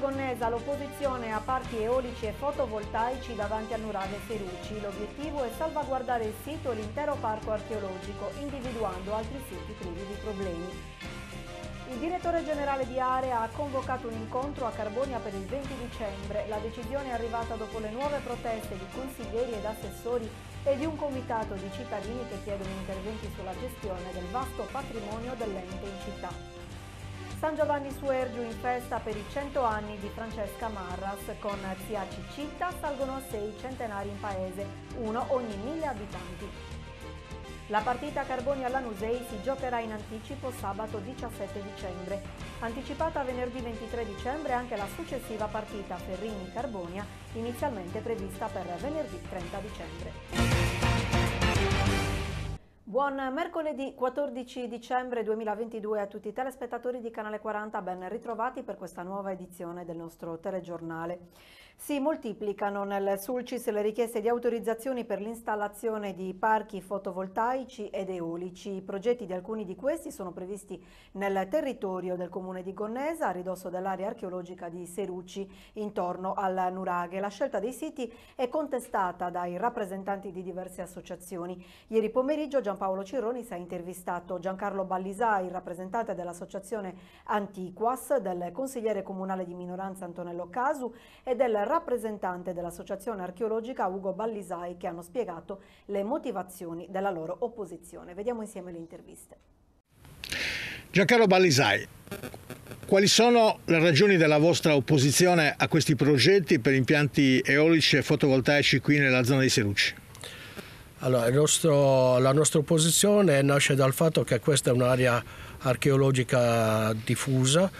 Aragonesa l'opposizione a parchi eolici e fotovoltaici davanti a Nurale Ferrucci. L'obiettivo è salvaguardare il sito e l'intero parco archeologico, individuando altri siti privi di problemi. Il direttore generale di Area ha convocato un incontro a Carbonia per il 20 dicembre. La decisione è arrivata dopo le nuove proteste di consiglieri ed assessori e di un comitato di cittadini che chiedono interventi sulla gestione del vasto patrimonio dell'ente in città. San Giovanni su Ergiu in festa per i 100 anni di Francesca Marras, con zia Cicita salgono a 6 centenari in paese, uno ogni 1000 abitanti. La partita Carboni alla Nusei si giocherà in anticipo sabato 17 dicembre. Anticipata venerdì 23 dicembre anche la successiva partita Ferrini-Carbonia, inizialmente prevista per venerdì 30 dicembre. Buon mercoledì 14 dicembre 2022 a tutti i telespettatori di Canale 40, ben ritrovati per questa nuova edizione del nostro telegiornale. Si moltiplicano nel Sulcis le richieste di autorizzazioni per l'installazione di parchi fotovoltaici ed eolici. I progetti di alcuni di questi sono previsti nel territorio del comune di Gonnesa, a ridosso dell'area archeologica di Serucci, intorno al Nuraghe. La scelta dei siti è contestata dai rappresentanti di diverse associazioni. Ieri pomeriggio Giampaolo Cironi si è intervistato Giancarlo Ballisà, il rappresentante dell'associazione Antiquas, del consigliere comunale di minoranza Antonello Casu e del rappresentante dell'Associazione Archeologica Ugo Ballisai che hanno spiegato le motivazioni della loro opposizione. Vediamo insieme le interviste. Giancarlo Ballisai, quali sono le ragioni della vostra opposizione a questi progetti per impianti eolici e fotovoltaici qui nella zona di Serucci? Allora, nostro, la nostra opposizione nasce dal fatto che questa è un'area archeologica diffusa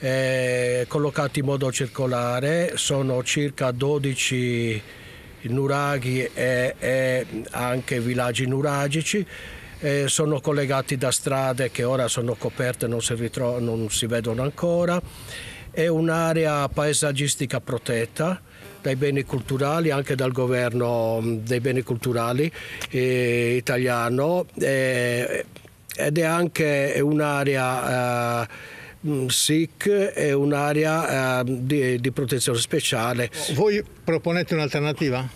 eh, collocati in modo circolare, sono circa 12 nuraghi e, e anche villaggi nuragici. Eh, sono collegati da strade che ora sono coperte e non, non si vedono ancora. È un'area paesaggistica protetta dai beni culturali, anche dal governo dei beni culturali eh, italiano eh, ed è anche un'area eh, Mm, SIC è un'area ehm, di, di protezione speciale. Voi proponete un'alternativa?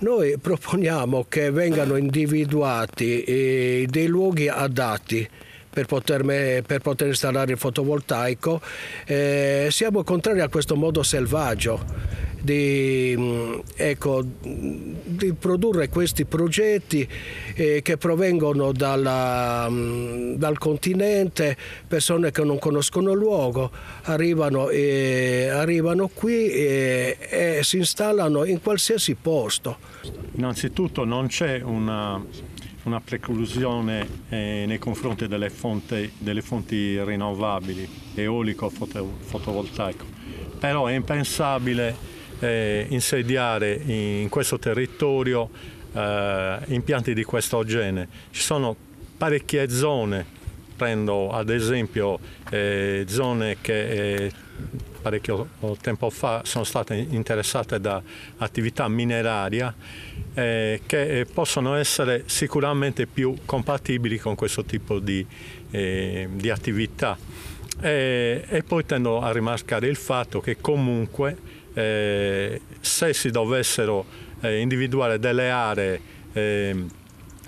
Noi proponiamo che vengano individuati eh, dei luoghi adatti per, poterme, per poter installare il fotovoltaico. Eh, siamo contrari a questo modo selvaggio di, mm, ecco, di produrre questi progetti eh, che provengono dalla, mm, dal continente, persone che non conoscono il luogo, arrivano, eh, arrivano qui e, eh, e si installano in qualsiasi posto. Innanzitutto non c'è una una preclusione eh, nei confronti delle fonti, delle fonti rinnovabili, eolico, foto, fotovoltaico. Però è impensabile eh, insediare in questo territorio eh, impianti di questo genere. Ci sono parecchie zone, prendo ad esempio eh, zone che eh, parecchio tempo fa sono state interessate da attività mineraria eh, che eh, possono essere sicuramente più compatibili con questo tipo di, eh, di attività. E, eh, e, poi tendo a rimarcare il fatto che comunque eh, se si dovessero eh, individuare delle aree eh,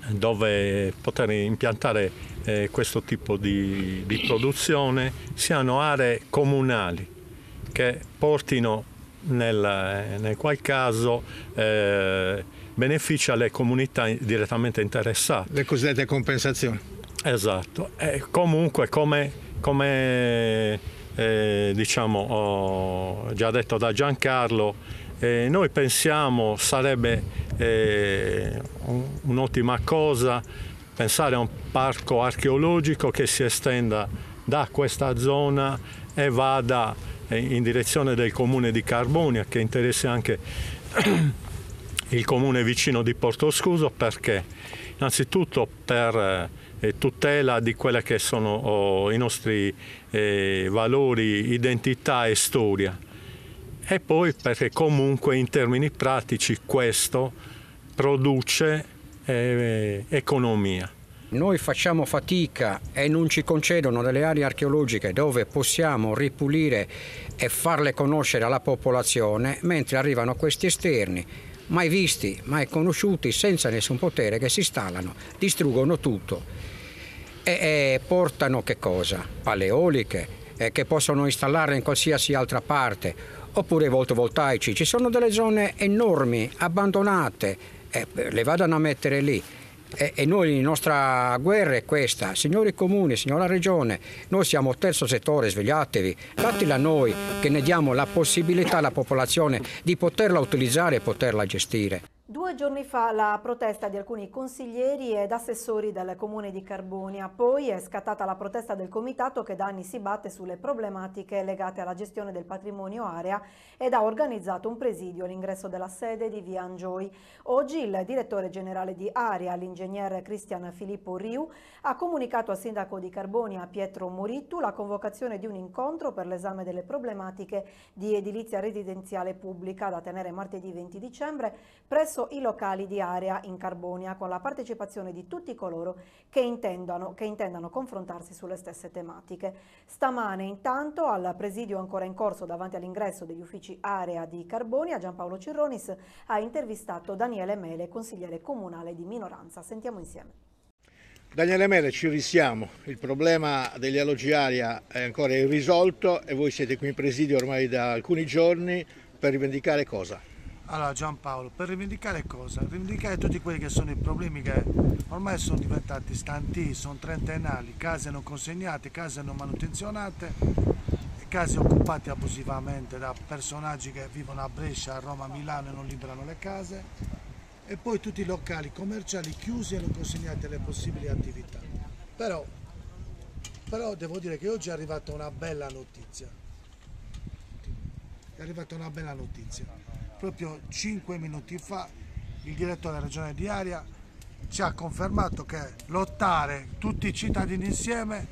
dove poter impiantare eh, questo tipo di, di produzione, siano aree comunali che portino nel, nel, qual caso eh, beneficia alle comunità direttamente interessate. Le cosiddette compensazioni. Esatto, e eh, comunque come, come eh, diciamo, oh, già detto da Giancarlo, eh, noi pensiamo sarebbe eh, un'ottima cosa pensare a un parco archeologico che si estenda da questa zona e vada eh, in direzione del comune di Carbonia che interessa anche il comune vicino di Porto Scuso perché innanzitutto per eh, tutela di quelli che sono oh, i nostri eh, valori, identità e storia. E poi perché comunque in termini pratici questo produce eh, economia. Noi facciamo fatica e non ci concedono delle aree archeologiche dove possiamo ripulire e farle conoscere alla popolazione, mentre arrivano questi esterni mai visti, mai conosciuti, senza nessun potere, che si installano, distruggono tutto e, e portano che cosa? Alle eoliche eh, che possono installare in qualsiasi altra parte oppure voltovoltaici. Ci sono delle zone enormi, abbandonate, eh, le vadano a mettere lì. E, e noi la nostra guerra è questa, signori comuni, signora regione, noi siamo terzo settore, svegliatevi, datela a noi che ne diamo la possibilità alla popolazione di poterla utilizzare e poterla gestire. Due giorni fa la protesta di alcuni consiglieri ed assessori del comune di Carbonia, poi è scattata la protesta del comitato che da anni si batte sulle problematiche legate alla gestione del patrimonio area ed ha organizzato un presidio all'ingresso della sede di via Angioi. Oggi il direttore generale di Area, l'ingegnere Cristian Filippo Riu, ha comunicato al sindaco di Carbonia Pietro Morittu la convocazione di un incontro per l'esame delle problematiche di edilizia residenziale pubblica da tenere martedì 20 dicembre presso presso i locali di area in Carbonia con la partecipazione di tutti coloro che intendano, che intendano confrontarsi sulle stesse tematiche. Stamane intanto al presidio ancora in corso davanti all'ingresso degli uffici area di Carbonia Giampaolo Cirronis ha intervistato Daniele Mele, consigliere comunale di minoranza. Sentiamo insieme. Daniele Mele, ci risiamo. Il problema degli alloggi aria è ancora irrisolto e voi siete qui in presidio ormai da alcuni giorni per rivendicare cosa? Allora Giampaolo, per rivendicare cosa? Rivendicare tutti quelli che sono i problemi che ormai sono diventati stanti, sono trentennali, case non consegnate, case non manutenzionate, case occupate abusivamente da personaggi che vivono a Brescia, a Roma, a Milano e non liberano le case e poi tutti i locali commerciali chiusi e non consegnati alle possibili attività. Però, però devo dire che oggi è arrivata una bella notizia. È arrivata una bella notizia proprio 5 minuti fa il direttore regione di Aria ci ha confermato che lottare tutti i cittadini insieme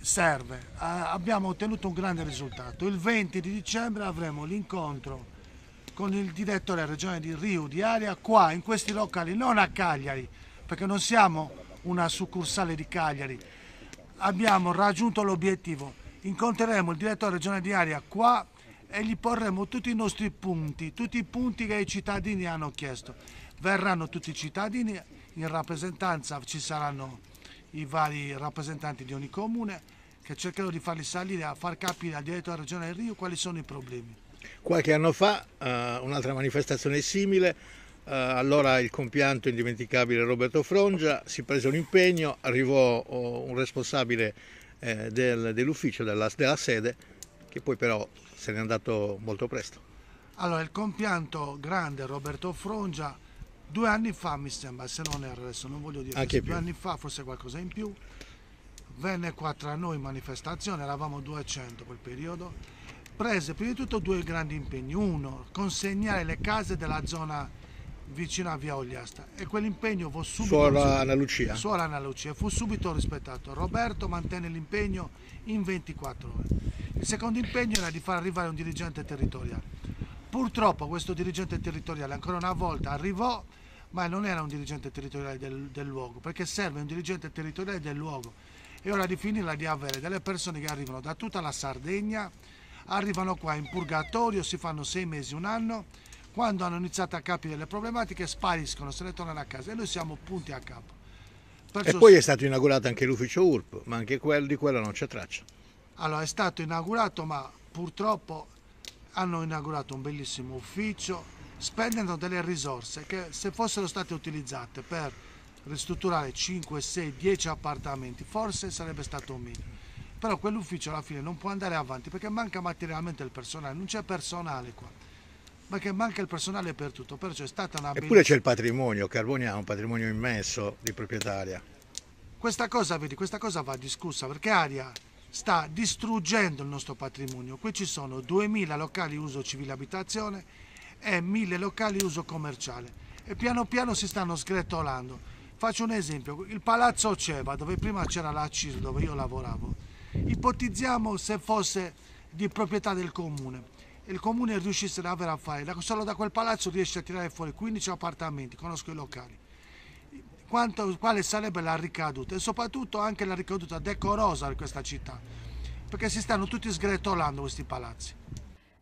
serve. abbiamo ottenuto un grande risultato. Il 20 di dicembre avremo l'incontro con il direttore regione di Rio di Aria qua in questi locali, non a Cagliari, perché non siamo una succursale di Cagliari. Abbiamo raggiunto l'obiettivo. Incontreremo il direttore regione di Aria qua e gli porremo tutti i nostri punti, tutti i punti che i cittadini hanno chiesto. Verranno tutti i cittadini, in rappresentanza ci saranno i vari rappresentanti di ogni comune che cercheranno di farli salire a far capire al direttore della regione del Rio quali sono i problemi. Qualche anno fa uh, un'altra manifestazione simile, uh, allora il compianto indimenticabile Roberto Frongia si prese un impegno, arrivò uh, un responsabile eh, del, dell'ufficio della, della, sede che poi però se n'è andato molto presto. Allora, il compianto grande Roberto Frongia, due anni fa mi sembra, se non erro adesso, non voglio dire, Anche due più. anni fa, forse qualcosa in più, venne qua tra noi in manifestazione, eravamo 200 quel periodo, prese prima di tutto due grandi impegni. Uno, consegnare le case della zona vicino a Via Ogliasta e quell'impegno fu subito... Suora Ana Lucia. Suora Ana Lucia fu subito rispettato. Roberto mantenne l'impegno in 24 ore. Il secondo impegno era di far arrivare un dirigente territoriale. Purtroppo questo dirigente territoriale ancora una volta arrivò ma non era un dirigente territoriale del, del, luogo, perché serve un dirigente territoriale del luogo. È ora di finirla di avere delle persone che arrivano da tutta la Sardegna, arrivano qua in purgatorio, si fanno sei mesi, un anno quando hanno iniziato a capire le problematiche spariscono, se ne tornano a casa e noi siamo punti a capo. Perciò e poi è stato inaugurato anche l'ufficio URP, ma anche quello, di quello non c'è traccia. Allora è stato inaugurato, ma purtroppo hanno inaugurato un bellissimo ufficio, spendendo delle risorse che se fossero state utilizzate per ristrutturare 5, 6, 10 appartamenti, forse sarebbe stato un minimo. Però quell'ufficio alla fine non può andare avanti perché manca materialmente il personale, non c'è personale qua ma che manca il personale per tutto. Perciò è stata una... Eppure c'è il patrimonio, Carboni ha un patrimonio immenso di proprietaria. Questa cosa, vedi, questa cosa va discussa perché Aria sta distruggendo il nostro patrimonio. Qui ci sono 2.000 locali uso civile abitazione e 1.000 locali uso commerciale e piano piano si stanno sgretolando. Faccio un esempio, il palazzo Ceva, dove prima c'era la CIS, dove io lavoravo, ipotizziamo se fosse di proprietà del comune il comune riuscisse davvero a fare. Solo da quel palazzo riesce a tirare fuori 15 appartamenti, conosco i locali. Quanto, quale sarebbe la ricaduta e soprattutto anche la ricaduta decorosa di questa città, perché si stanno tutti sgretolando questi palazzi.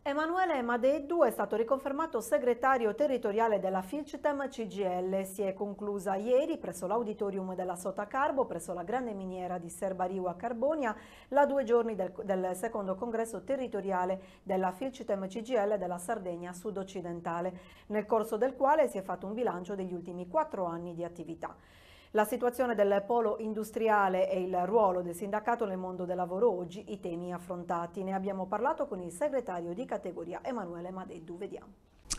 Emanuele Madeddu è stato riconfermato segretario territoriale della Filcitem CGL. Si è conclusa ieri presso l'auditorium della Sota Carbo, presso la grande miniera di Serbariu a Carbonia, la due giorni del, del secondo congresso territoriale della Filcitem CGL della Sardegna sud-occidentale, nel corso del quale si è fatto un bilancio degli ultimi quattro anni di attività. La situazione del polo industriale e il ruolo del sindacato nel mondo del lavoro oggi i temi affrontati. Ne abbiamo parlato con il segretario di categoria Emanuele Madeddu. Vediamo.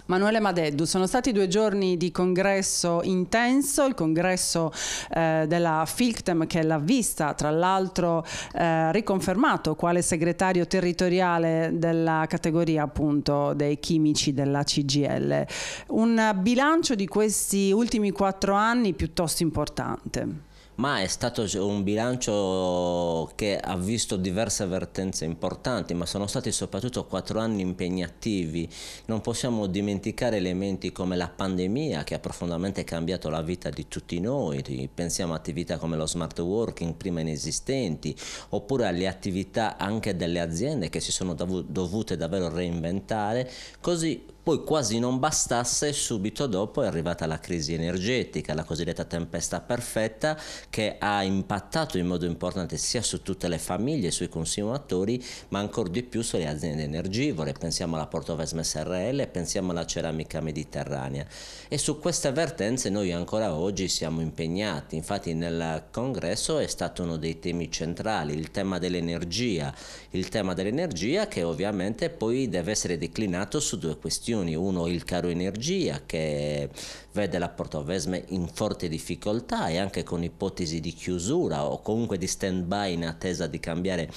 Manuele Madeddu, sono stati due giorni di congresso intenso, il congresso eh, della FILCTEM che l'ha vista tra l'altro eh, riconfermato quale segretario territoriale della categoria appunto dei chimici della CGL. Un bilancio di questi ultimi quattro anni piuttosto importante ma è stato un bilancio che ha visto diverse avvertenze importanti, ma sono stati soprattutto quattro anni impegnativi. Non possiamo dimenticare elementi come la pandemia che ha profondamente cambiato la vita di tutti noi, pensiamo a attività come lo smart working prima inesistenti, oppure alle attività anche delle aziende che si sono dovute davvero reinventare, così poi quasi non bastasse, subito dopo è arrivata la crisi energetica, la cosiddetta tempesta perfetta, che ha impattato in modo importante sia su tutte le famiglie, sui consumatori, ma ancora di più sulle aziende energivore. Pensiamo alla Portovesme SRL, pensiamo alla ceramica mediterranea. E su queste vertenze noi ancora oggi siamo impegnati. Infatti nel congresso è stato uno dei temi centrali, il tema dell'energia. Il tema dell'energia che ovviamente poi deve essere declinato su due questioni questioni, uno il caro energia che vede la Vesme in forte difficoltà e anche con ipotesi di chiusura o comunque di stand by in attesa di cambiare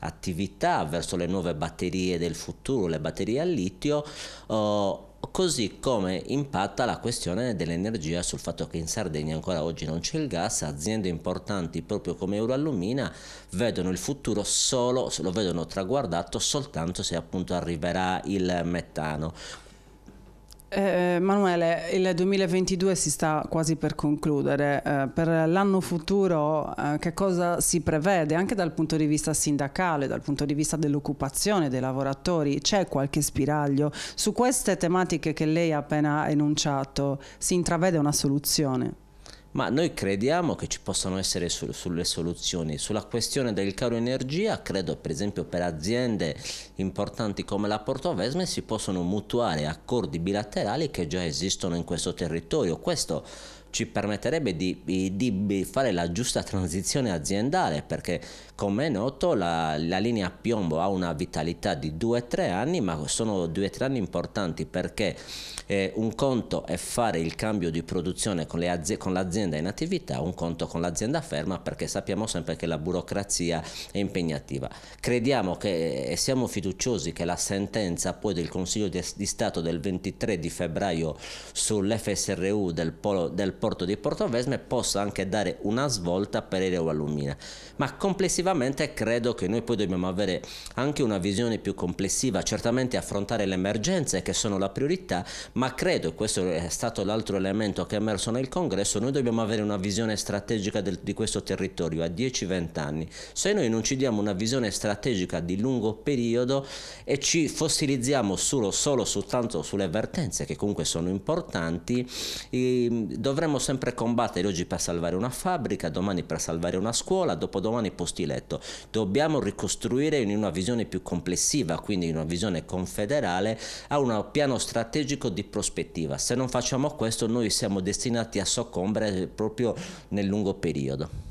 attività verso le nuove batterie del futuro, le batterie a litio. Oh, Così come impatta la questione dell'energia sul fatto che in Sardegna ancora oggi non c'è il gas, aziende importanti proprio come Euroallumina vedono il futuro solo, lo vedono traguardato soltanto se appunto arriverà il metano. Eh, Manuele, il 2022 si sta quasi per concludere, eh, per l'anno futuro eh, che cosa si prevede anche dal punto di vista sindacale, dal punto di vista dell'occupazione dei lavoratori? C'è qualche spiraglio? Su queste tematiche che lei ha appena enunciato si intravede una soluzione? ma noi crediamo che ci possano essere su, sulle soluzioni. Sulla questione del caro energia, credo per esempio per aziende importanti come la Porto Vesme si possono mutuare accordi bilaterali che già esistono in questo territorio. Questo ci permetterebbe di, di, di fare la giusta transizione aziendale perché come è noto la, la linea piombo ha una vitalità di 2-3 anni, ma sono 2-3 anni importanti perché eh, un conto è fare il cambio di produzione con, le az- con l'azienda in attività, un conto con l'azienda ferma perché sappiamo sempre che la burocrazia è impegnativa. Crediamo che e eh, siamo fiduciosi che la sentenza poi del Consiglio di, di Stato del 23 di febbraio sull'FSRU del, polo, del porto di Porto Vesme possa anche dare una svolta per Ereo Allumina. Ma complessivamente effettivamente credo che noi poi dobbiamo avere anche una visione più complessiva, certamente affrontare le emergenze che sono la priorità, ma credo, questo è stato l'altro elemento che è emerso nel congresso, noi dobbiamo avere una visione strategica del, di questo territorio a 10-20 anni. Se noi non ci diamo una visione strategica di lungo periodo e ci fossilizziamo solo, solo soltanto sulle vertenze che comunque sono importanti, ehm, dovremmo sempre combattere oggi per salvare una fabbrica, domani per salvare una scuola, dopodomani postile letto. Dobbiamo ricostruire in una visione più complessiva, quindi in una visione confederale, a un piano strategico di prospettiva. Se non facciamo questo noi siamo destinati a soccombere proprio nel lungo periodo.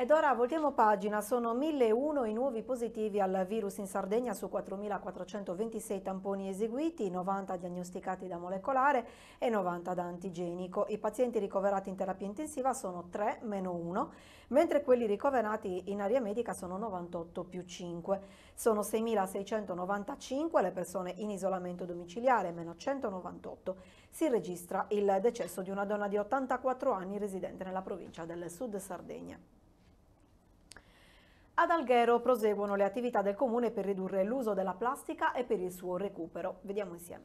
Ed ora voltiamo pagina, sono 1001 i nuovi positivi al virus in Sardegna su 4.426 tamponi eseguiti, 90 diagnosticati da molecolare e 90 da antigenico. I pazienti ricoverati in terapia intensiva sono 3 meno 1, mentre quelli ricoverati in area medica sono 98 più 5. Sono 6.695 le persone in isolamento domiciliare, meno 198. Si registra il decesso di una donna di 84 anni residente nella provincia del Sud Sardegna. Ad Alghero proseguono le attività del comune per ridurre l'uso della plastica e per il suo recupero. Vediamo insieme.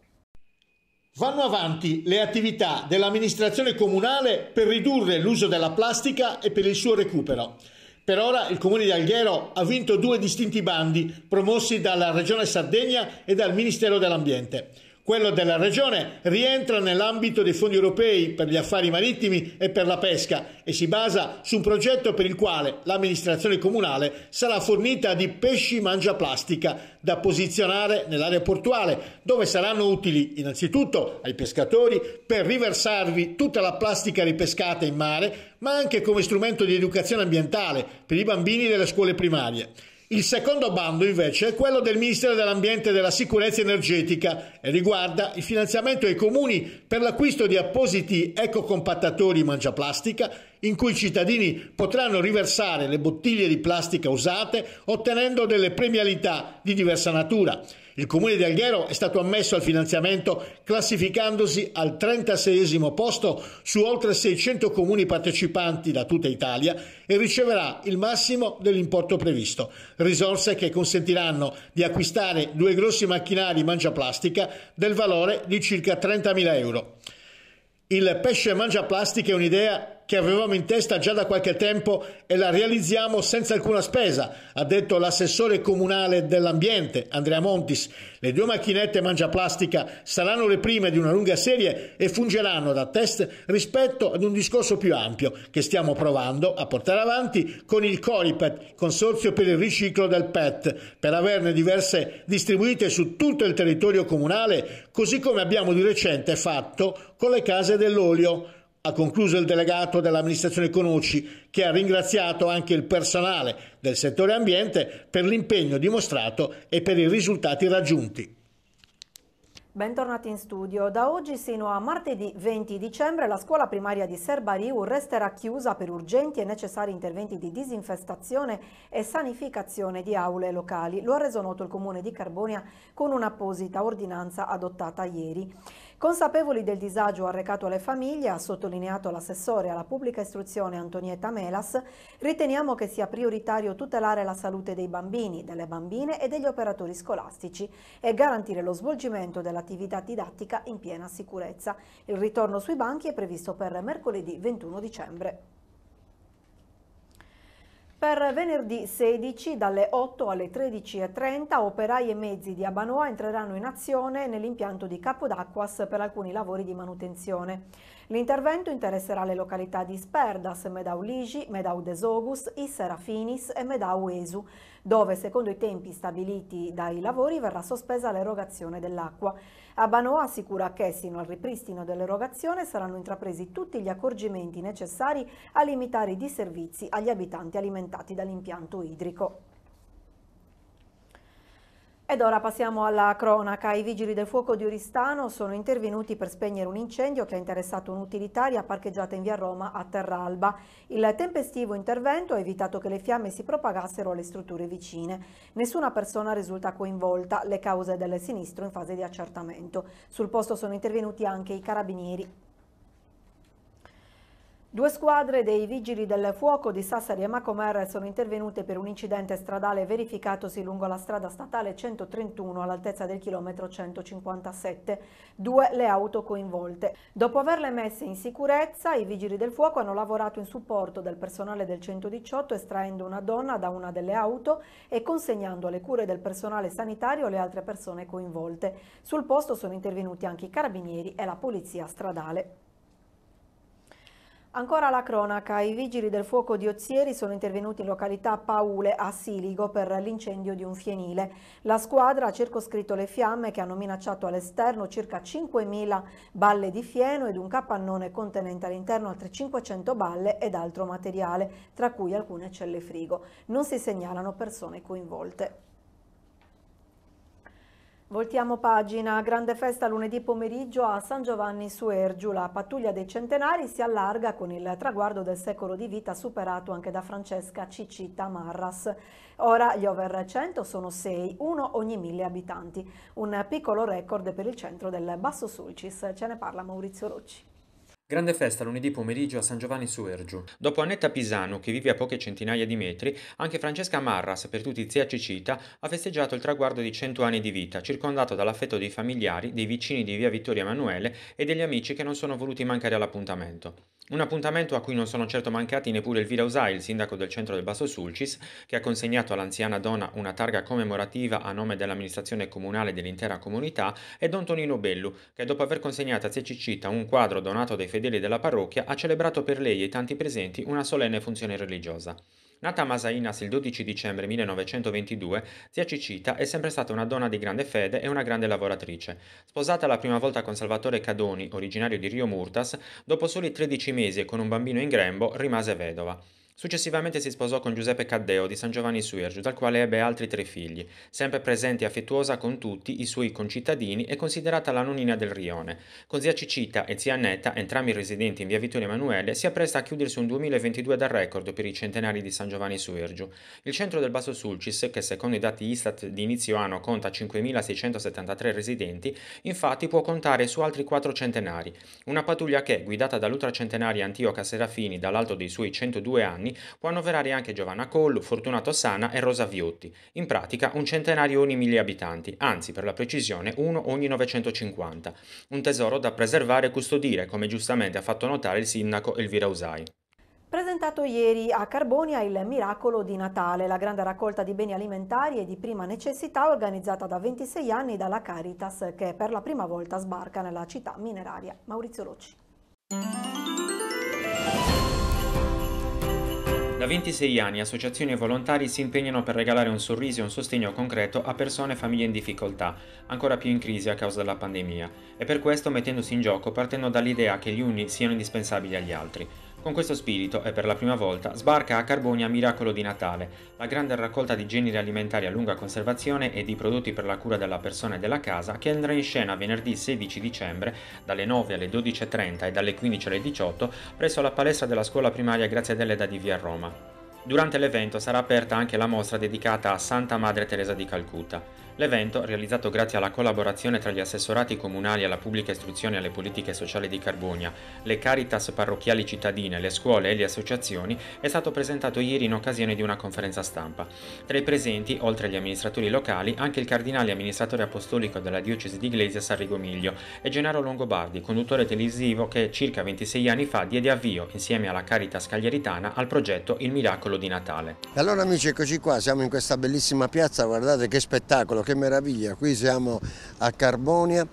Vanno avanti le attività dell'amministrazione comunale per ridurre l'uso della plastica e per il suo recupero. Per ora il comune di Alghero ha vinto due distinti bandi promossi dalla Regione Sardegna e dal Ministero dell'Ambiente. Quello della regione rientra nell'ambito dei fondi europei per gli affari marittimi e per la pesca e si basa su un progetto per il quale l'amministrazione comunale sarà fornita di pesci mangia plastica da posizionare nell'area portuale, dove saranno utili innanzitutto ai pescatori per riversarvi tutta la plastica ripescata in mare, ma anche come strumento di educazione ambientale per i bambini delle scuole primarie. Il secondo bando invece è quello del Ministero dell'Ambiente e della Sicurezza Energetica e riguarda il finanziamento ai comuni per l'acquisto di appositi ecocompattatori mangiaplastica in cui i cittadini potranno riversare le bottiglie di plastica usate ottenendo delle premialità di diversa natura. Il comune di Alghero è stato ammesso al finanziamento classificandosi al 36 posto su oltre 600 comuni partecipanti da tutta Italia e riceverà il massimo dell'importo previsto, risorse che consentiranno di acquistare due grossi macchinari mangiaplastica del valore di circa 30.000 euro. Il pesce mangiaplastica è un'idea che avevamo in testa già da qualche tempo e la realizziamo senza alcuna spesa, ha detto l'assessore comunale dell'ambiente Andrea Montis. Le due macchinette mangiaplastica saranno le prime di una lunga serie e fungeranno da test rispetto ad un discorso più ampio che stiamo provando a portare avanti con il Coripet, Consorzio per il riciclo del PET, per averne diverse distribuite su tutto il territorio comunale, così come abbiamo di recente fatto con le case dell'olio. Ha concluso il delegato dell'amministrazione Conoci che ha ringraziato anche il personale del settore ambiente per l'impegno dimostrato e per i risultati raggiunti. Bentornati in studio. Da oggi sino a martedì 20 dicembre la scuola primaria di Serbariu resterà chiusa per urgenti e necessari interventi di disinfestazione e sanificazione di aule locali. Lo ha reso noto il comune di Carbonia con un'apposita ordinanza adottata ieri. Consapevoli del disagio arrecato alle famiglie, ha sottolineato l'assessore alla pubblica istruzione Antonietta Melas, riteniamo che sia prioritario tutelare la salute dei bambini, delle bambine e degli operatori scolastici e garantire lo svolgimento dell'attività didattica in piena sicurezza. Il ritorno sui banchi è previsto per mercoledì 21 dicembre. Per venerdì 16 dalle 8 alle 13.30 operai e mezzi di Abanoa entreranno in azione nell'impianto di Capodacquas per alcuni lavori di manutenzione. L'intervento interesserà le località di Sperdas, Medau Ligi, Medau Desogus, Isserafinis e Medau Esu, dove secondo i tempi stabiliti dai lavori verrà sospesa l'erogazione dell'acqua. Abanoa assicura che sino al ripristino dell'erogazione saranno intrapresi tutti gli accorgimenti necessari a limitare i disservizi agli abitanti alimentati dall'impianto idrico. Ed ora passiamo alla cronaca. I vigili del fuoco di Oristano sono intervenuti per spegnere un incendio che ha interessato un'utilitaria parcheggiata in via Roma a Terralba. Il tempestivo intervento ha evitato che le fiamme si propagassero alle strutture vicine. Nessuna persona risulta coinvolta, le cause del sinistro in fase di accertamento. Sul posto sono intervenuti anche i carabinieri. Due squadre dei vigili del fuoco di Sassari e Macomer sono intervenute per un incidente stradale verificatosi lungo la strada statale 131 all'altezza del chilometro 157, due le auto coinvolte. Dopo averle messe in sicurezza, i vigili del fuoco hanno lavorato in supporto del personale del 118 estraendo una donna da una delle auto e consegnando alle cure del personale sanitario le altre persone coinvolte. Sul posto sono intervenuti anche i carabinieri e la polizia stradale. Ancora la cronaca, i vigili del fuoco di Ozieri sono intervenuti in località Paule a Siligo per l'incendio di un fienile. La squadra ha circoscritto le fiamme che hanno minacciato all'esterno circa 5.000 balle di fieno ed un capannone contenente all'interno altre 500 balle ed altro materiale, tra cui alcune celle frigo. Non si segnalano persone coinvolte. Voltiamo pagina, grande festa lunedì pomeriggio a San Giovanni su Ergiu. La pattuglia dei centenari si allarga con il traguardo del secolo di vita superato anche da Francesca Cicita Marras. Ora gli over 100 sono 6, uno ogni mille abitanti. Un piccolo record per il centro del Basso Sulcis. Ce ne parla Maurizio Rocci. Grande festa lunedì pomeriggio a San Giovanni su Ergiu. Dopo Annetta Pisano, che vive a poche centinaia di metri, anche Francesca Marras, per tutti zia Cicita, ha festeggiato il traguardo di 100 anni di vita, circondato dall'affetto dei familiari, dei vicini di via Vittorio Emanuele e degli amici che non sono voluti mancare all'appuntamento. Un appuntamento a cui non sono certo mancati neppure Elvira Usai, il sindaco del centro del Basso Sulcis, che ha consegnato all'anziana donna una targa commemorativa a nome dell'amministrazione comunale dell'intera comunità, e Don Tonino Bellu, che dopo aver consegnato a zia Cicita un quadro donato dai fedeli della parrocchia, ha celebrato per lei e tanti presenti una solenne funzione religiosa. Nata a Masainas il 12 dicembre 1922, zia Cicita è sempre stata una donna di grande fede e una grande lavoratrice. Sposata la prima volta con Salvatore Cadoni, originario di Rio Murtas, dopo soli 13 mesi e con un bambino in grembo, rimase vedova. Successivamente si sposò con Giuseppe Caddeo di San Giovanni Suergiu, dal quale ebbe altri tre figli, sempre presente e affettuosa con tutti i suoi concittadini e considerata la nonnina del rione. Con zia Cicita e zia Annetta, entrambi residenti in via Vittorio Emanuele, si appresta a chiudersi un 2022 da record per i centenari di San Giovanni Suergiu. Il centro del Basso Sulcis, che secondo i dati Istat di inizio anno conta 5.673 residenti, infatti può contare su altri quattro centenari. Una pattuglia che, guidata dall'ultracentenaria Antioca Serafini dall'alto dei suoi 102 anni, anni, può annoverare anche Giovanna Collu, Fortunato Sana e Rosa Viotti, in pratica un centenario ogni mille abitanti, anzi per la precisione uno ogni 950, un tesoro da preservare e custodire, come giustamente ha fatto notare il sindaco Elvira Usai. Presentato ieri a Carbonia il Miracolo di Natale, la grande raccolta di beni alimentari e di prima necessità organizzata da 26 anni dalla Caritas che per la prima volta sbarca nella città mineraria. Maurizio Rocci. Da 26 anni associazioni e volontari si impegnano per regalare un sorriso e un sostegno concreto a persone e famiglie in difficoltà, ancora più in crisi a causa della pandemia, e per questo mettendosi in gioco partendo dall'idea che gli uni siano indispensabili agli altri. Con questo spirito, e per la prima volta, sbarca a Carbonia Miracolo di Natale, la grande raccolta di generi alimentari a lunga conservazione e di prodotti per la cura della persona e della casa che andrà in scena venerdì 16 dicembre dalle 9 alle 12.30 e dalle 15 alle 18 presso la palestra della scuola primaria Grazia dell'Eda di Via Roma. Durante l'evento sarà aperta anche la mostra dedicata a Santa Madre Teresa di Calcutta. L'evento, realizzato grazie alla collaborazione tra gli assessorati comunali alla pubblica istruzione e alle politiche sociali di Carbonia, le caritas parrocchiali cittadine, le scuole e le associazioni, è stato presentato ieri in occasione di una conferenza stampa. Tra i presenti, oltre agli amministratori locali, anche il cardinale amministratore apostolico della diocesi di Iglesia San Rigomiglio e Gennaro Longobardi, conduttore televisivo che circa 26 anni fa diede avvio, insieme alla Caritas Cagliaritana, al progetto Il Miracolo di Natale. Allora amici, eccoci qua, siamo in questa bellissima piazza, guardate che spettacolo che meraviglia, qui siamo a Carbonia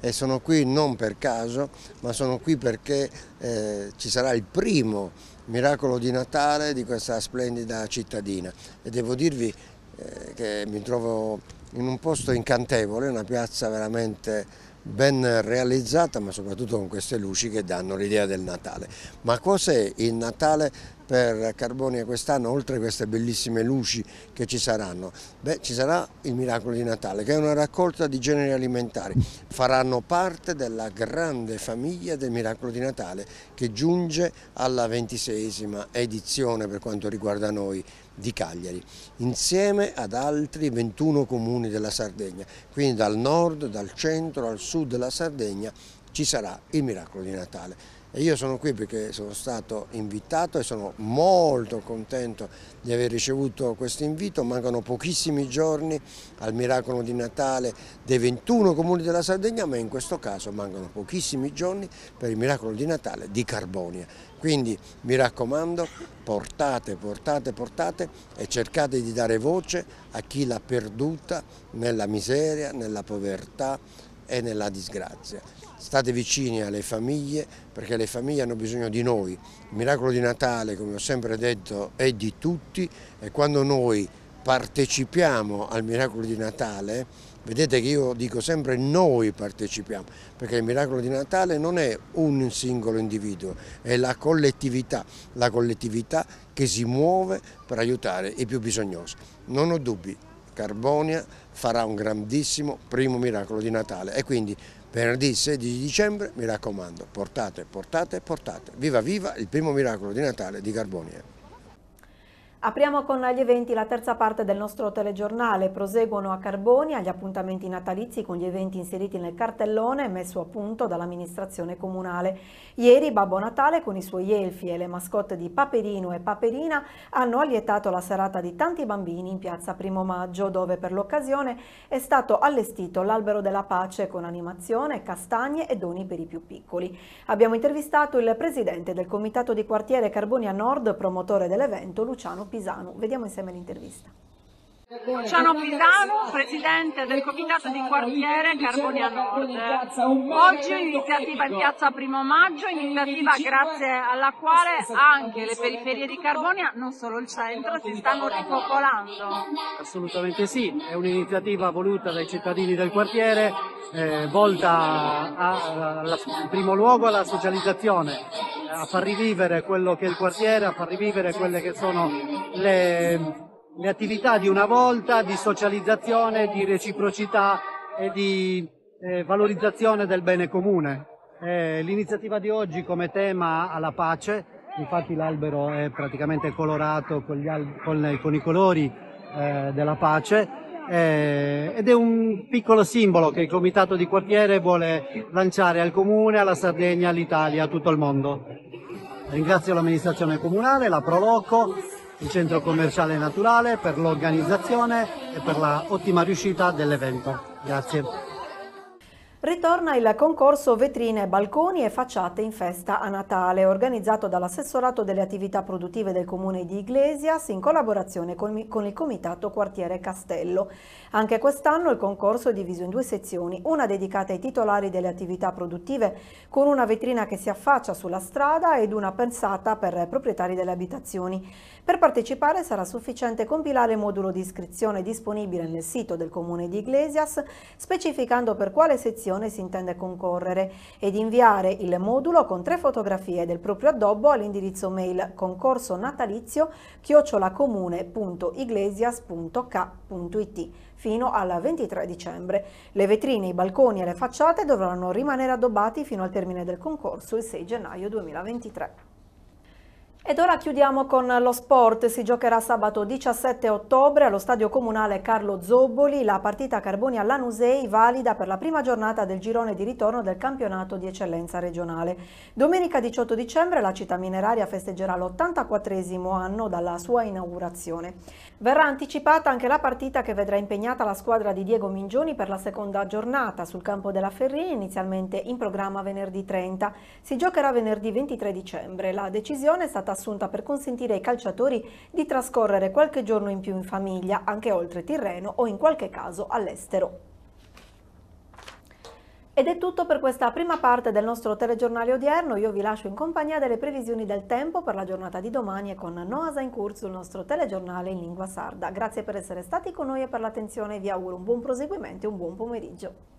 e sono qui non per caso, ma sono qui perché eh, ci sarà il primo miracolo di Natale di questa splendida cittadina e devo dirvi eh, che mi trovo in un posto incantevole, una piazza veramente ben realizzata ma soprattutto con queste luci che danno l'idea del Natale. Ma cos'è il Natale per Carbonia quest'anno, oltre a queste bellissime luci che ci saranno? Beh, ci sarà il miracolo di Natale, che è una raccolta di generi alimentari. Faranno parte della grande famiglia del miracolo di Natale che giunge alla ventiseesima edizione per quanto riguarda noi di Cagliari, insieme ad altri 21 comuni della Sardegna, quindi dal nord, dal centro, al sud della Sardegna ci sarà il miracolo di Natale io sono qui perché sono stato invitato e sono molto contento di aver ricevuto questo invito. Mancano pochissimi giorni al miracolo di Natale dei 21 comuni della Sardegna, ma in questo caso mancano pochissimi giorni per il miracolo di Natale di Carbonia. Quindi mi raccomando, portate, portate, portate e cercate di dare voce a chi l'ha perduta nella miseria, nella povertà, e nella disgrazia. State vicini alle famiglie perché le famiglie hanno bisogno di noi. Il miracolo di Natale, come ho sempre detto, è di tutti e quando noi partecipiamo al miracolo di Natale, vedete che io dico sempre noi partecipiamo, perché il miracolo di Natale non è un singolo individuo, è la collettività, la collettività che si muove per aiutare i più bisognosi. Non ho dubbi, Carbonia farà un grandissimo primo miracolo di Natale e quindi venerdì 16 dicembre mi raccomando portate, portate, portate, viva viva il primo miracolo di Natale di Carbonia. Apriamo con gli eventi la terza parte del nostro telegiornale. Proseguono a Carbonia gli appuntamenti natalizi con gli eventi inseriti nel cartellone messo a punto dall'amministrazione comunale. Ieri Babbo Natale con i suoi elfi e le mascotte di Paperino e Paperina hanno allietato la serata di tanti bambini in piazza Primo Maggio dove per l'occasione è stato allestito l'albero della pace con animazione, castagne e doni per i più piccoli. Abbiamo intervistato il presidente del comitato di quartiere Carbonia Nord, promotore dell'evento, Luciano Pisano. Vediamo insieme l'intervista. Luciano Pisano, presidente del comitato di quartiere Carbonia Nord. Oggi iniziativa in piazza Primo Maggio, iniziativa grazie alla quale anche le periferie di Carbonia, non solo il centro, si stanno ripopolando. Assolutamente sì, è un'iniziativa voluta dai cittadini del quartiere, eh, volta a, a, a, in primo luogo alla socializzazione a far rivivere quello che è il quartiere, a far rivivere quelle che sono le, le attività di una volta, di socializzazione, di reciprocità e di eh, valorizzazione del bene comune. Eh, l'iniziativa di oggi come tema ha la pace, infatti l'albero è praticamente colorato con, al- con, con i colori eh, della pace eh, ed è un piccolo simbolo che il comitato di quartiere vuole lanciare al comune, alla Sardegna, all'Italia, a tutto il mondo. Ringrazio l'amministrazione comunale, la Proloco, il centro commerciale naturale per l'organizzazione e per l'ottima riuscita dell'evento. Grazie. Ritorna il concorso Vetrine, Balconi e Facciate in Festa a Natale, organizzato dall'assessorato delle attività produttive del comune di Iglesias in collaborazione con, il comitato Quartiere Castello. Anche quest'anno il concorso è diviso in due sezioni, una dedicata ai titolari delle attività produttive con una vetrina che si affaccia sulla strada ed una pensata per proprietari delle abitazioni. Per partecipare sarà sufficiente compilare il modulo di iscrizione disponibile nel sito del comune di Iglesias specificando per quale sezione lezione si intende concorrere ed inviare il modulo con tre fotografie del proprio addobbo all'indirizzo mail concorso natalizio chiocciolacomune.iglesias.k.it fino al 23 dicembre. Le vetrine, i balconi e le facciate dovranno rimanere addobbati fino al termine del concorso il 6 gennaio 2023. Ed ora chiudiamo con lo sport. Si giocherà sabato 17 ottobre allo stadio comunale Carlo Zobboli la partita Carbonia-Lanusei valida per la prima giornata del girone di ritorno del campionato di eccellenza regionale. Domenica 18 dicembre la città mineraria festeggerà l'84 anno dalla sua inaugurazione. Verrà anticipata anche la partita che vedrà impegnata la squadra di Diego Mingioni per la seconda giornata sul campo della Ferrini, inizialmente in programma venerdì 30. Si giocherà venerdì 23 dicembre. La decisione è stata stata assunta per consentire ai calciatori di trascorrere qualche giorno in più in famiglia, anche oltre Tirreno o in qualche caso all'estero. Ed è tutto per questa prima parte del nostro telegiornale odierno, io vi lascio in compagnia delle previsioni del tempo per la giornata di domani e con Noasa in corso il nostro telegiornale in lingua sarda. Grazie per essere stati con noi e per l'attenzione, vi auguro un buon proseguimento e un buon pomeriggio.